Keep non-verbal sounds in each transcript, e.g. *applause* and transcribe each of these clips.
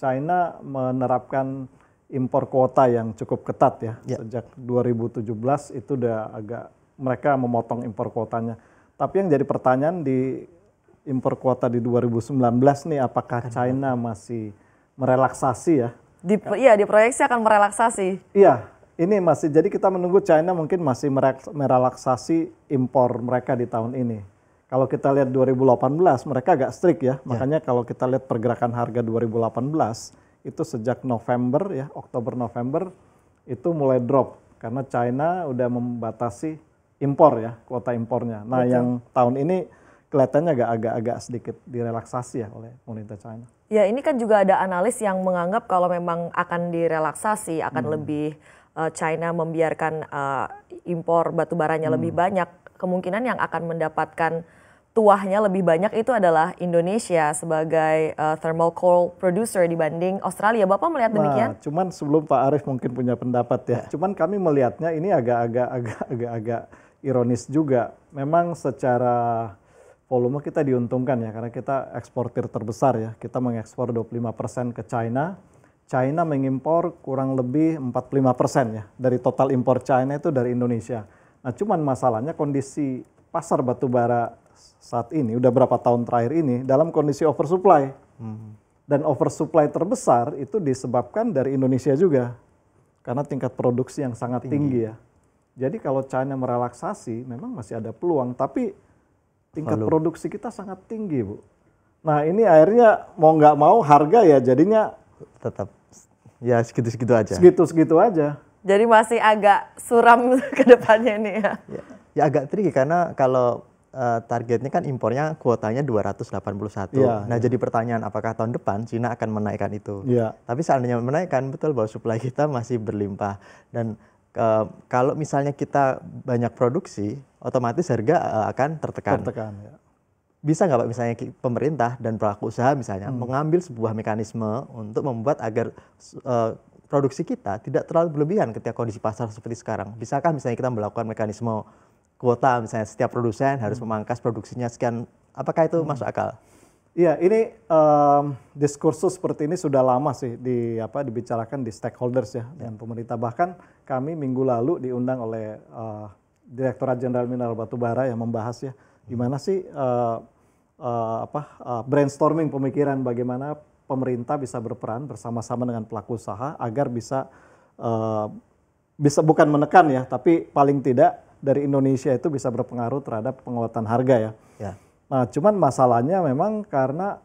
China menerapkan impor kuota yang cukup ketat ya. ya. Sejak 2017 itu udah agak mereka memotong impor kuotanya. Tapi yang jadi pertanyaan di impor kuota di 2019 nih apakah China masih merelaksasi ya? Di, iya, diproyeksi akan merelaksasi. Iya, ini masih jadi kita menunggu China mungkin masih merelaksasi impor mereka di tahun ini. Kalau kita lihat 2018 mereka agak strict ya. ya. Makanya yeah. kalau kita lihat pergerakan harga 2018 itu sejak November ya, Oktober November itu mulai drop karena China udah membatasi impor ya, kuota impornya. Nah, Betul. yang tahun ini kelihatannya agak-agak sedikit direlaksasi ya oleh pemerintah China. Ya, ini kan juga ada analis yang menganggap kalau memang akan direlaksasi akan hmm. lebih uh, China membiarkan uh, impor batu baranya hmm. lebih banyak, kemungkinan yang akan mendapatkan tuahnya lebih banyak itu adalah Indonesia sebagai uh, thermal coal producer dibanding Australia. Bapak melihat nah, demikian? Nah, cuman sebelum Pak Arief mungkin punya pendapat ya. Cuman kami melihatnya ini agak-agak agak-agak ironis juga. Memang secara volume kita diuntungkan ya karena kita eksportir terbesar ya. Kita mengekspor 25% ke China. China mengimpor kurang lebih 45% ya dari total impor China itu dari Indonesia. Nah, cuman masalahnya kondisi pasar batubara saat ini, udah berapa tahun terakhir ini, dalam kondisi oversupply. Hmm. Dan oversupply terbesar itu disebabkan dari Indonesia juga. Karena tingkat produksi yang sangat tinggi, tinggi ya. Jadi kalau China merelaksasi, memang masih ada peluang. Tapi tingkat Lalu. produksi kita sangat tinggi, Bu. Nah ini akhirnya mau nggak mau harga ya jadinya... Tetap ya segitu-segitu aja. Segitu-segitu aja. Jadi masih agak suram *laughs* ke depannya nih ya. ya ya agak tricky karena kalau uh, targetnya kan impornya kuotanya 281. Yeah, iya, nah, yeah. jadi pertanyaan apakah tahun depan Cina akan menaikkan itu? Yeah. Tapi seandainya menaikkan, betul bahwa supply kita masih berlimpah dan uh, kalau misalnya kita banyak produksi, otomatis harga uh, akan tertekan. Tertekan. Ya. Bisa nggak pak misalnya pemerintah dan pelaku usaha misalnya hmm. mengambil sebuah mekanisme untuk membuat agar uh, produksi kita tidak terlalu berlebihan ketika kondisi pasar seperti sekarang. Bisakah misalnya kita melakukan mekanisme kuota misalnya setiap produsen harus hmm. memangkas produksinya sekian. Apakah itu hmm. masuk akal? Iya, ini um, diskursus seperti ini sudah lama sih di apa dibicarakan di stakeholders ya, dengan ya. pemerintah. Bahkan kami minggu lalu diundang oleh uh, Direktorat Jenderal Mineral Batubara yang membahas ya hmm. gimana sih uh, uh, apa uh, brainstorming pemikiran bagaimana pemerintah bisa berperan bersama-sama dengan pelaku usaha agar bisa uh, bisa bukan menekan ya, tapi paling tidak dari Indonesia itu bisa berpengaruh terhadap penguatan harga ya. ya. Nah, cuman masalahnya memang karena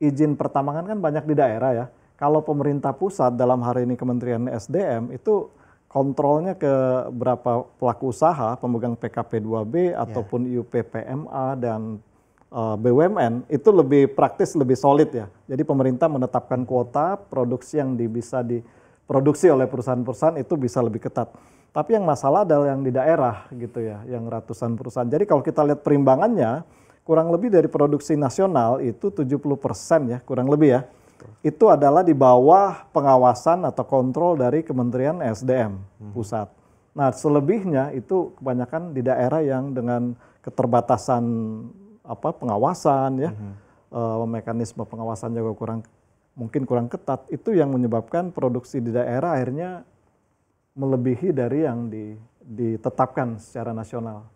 izin pertambangan kan banyak di daerah ya. Kalau pemerintah pusat dalam hari ini Kementerian SDM itu kontrolnya ke berapa pelaku usaha, pemegang PKP 2B ya. ataupun ya. IUPPMA dan uh, eh, BUMN itu lebih praktis, lebih solid ya. Jadi pemerintah menetapkan kuota produksi yang di, bisa diproduksi oleh perusahaan-perusahaan itu bisa lebih ketat. Tapi yang masalah adalah yang di daerah gitu ya, yang ratusan perusahaan. Jadi kalau kita lihat perimbangannya, kurang lebih dari produksi nasional itu 70 persen ya, kurang lebih ya. Itu adalah di bawah pengawasan atau kontrol dari Kementerian SDM hmm. pusat. Nah selebihnya itu kebanyakan di daerah yang dengan keterbatasan apa pengawasan ya, hmm. Eh, mekanisme pengawasan juga kurang mungkin kurang ketat. Itu yang menyebabkan produksi di daerah akhirnya melebihi dari yang ditetapkan secara nasional